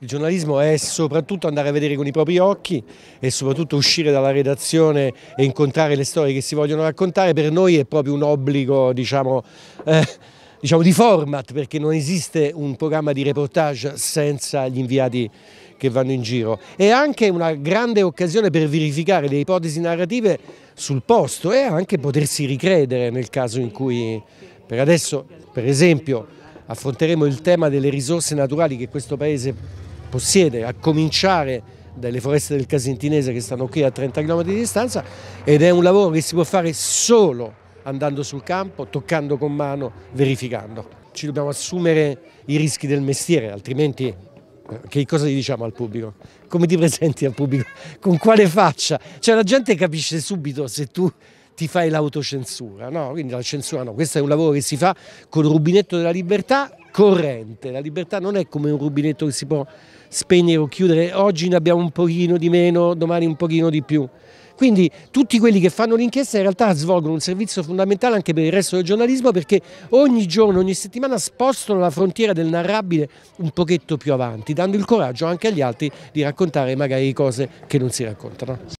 Il giornalismo è soprattutto andare a vedere con i propri occhi e soprattutto uscire dalla redazione e incontrare le storie che si vogliono raccontare. Per noi è proprio un obbligo, diciamo, eh, diciamo di format, perché non esiste un programma di reportage senza gli inviati che vanno in giro. È anche una grande occasione per verificare le ipotesi narrative sul posto e anche potersi ricredere nel caso in cui, per adesso, per esempio, affronteremo il tema delle risorse naturali che questo Paese possiede, a cominciare dalle foreste del Casentinese che stanno qui a 30 km di distanza ed è un lavoro che si può fare solo andando sul campo, toccando con mano, verificando. Ci dobbiamo assumere i rischi del mestiere, altrimenti eh, che cosa gli diciamo al pubblico? Come ti presenti al pubblico? Con quale faccia? Cioè la gente capisce subito se tu ti fai l'autocensura, no? Quindi la censura no, questo è un lavoro che si fa col rubinetto della libertà corrente. La libertà non è come un rubinetto che si può spegnere o chiudere, oggi ne abbiamo un pochino di meno, domani un pochino di più. Quindi tutti quelli che fanno l'inchiesta in realtà svolgono un servizio fondamentale anche per il resto del giornalismo perché ogni giorno, ogni settimana spostano la frontiera del narrabile un pochetto più avanti, dando il coraggio anche agli altri di raccontare magari cose che non si raccontano.